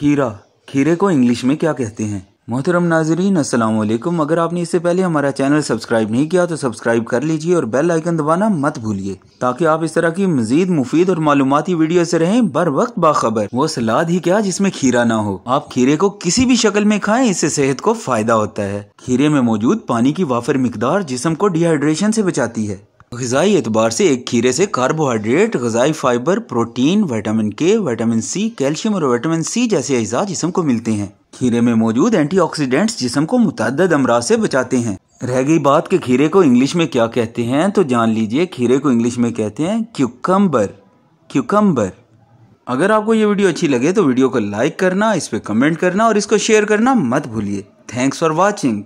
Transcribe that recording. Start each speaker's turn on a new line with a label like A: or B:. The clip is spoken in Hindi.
A: खीरा खीरे को इंग्लिश में क्या कहते हैं मोहतरम नाजरीन वालेकुम अगर आपने इससे पहले हमारा चैनल सब्सक्राइब नहीं किया तो सब्सक्राइब कर लीजिए और बेल आइकन दबाना मत भूलिए ताकि आप इस तरह की मजीद मुफीद और मालूमती वीडियो से रहें बर वक्त बाखबर वो सलाद ही क्या जिसमें खीरा ना हो आप खीरे को किसी भी शक्ल में खाएं इससे सेहत को फायदा होता है खीरे में मौजूद पानी की वाफर मकदार जिसम को डिहाइड्रेशन से बचाती है गजाई एतबार से एक खीरे से कार्बोहाइड्रेट गजाई fibre protein vitamin K vitamin C calcium और विटामिन सी जैसे अज्जा जिसम को मिलते हैं खीरे में मौजूद एंटीऑक्सीडेंट्स जिसम को मुतद अमराज से बचाते हैं रह गई बात के खीरे को इंग्लिश में क्या कहते हैं तो जान लीजिए खीरे को इंग्लिश में कहते हैं क्यूकम्बर क्यूकम्बर अगर आपको ये वीडियो अच्छी लगे तो वीडियो को लाइक करना इस पर कमेंट करना और इसको शेयर करना मत भूलिए थैंक्स फॉर वॉचिंग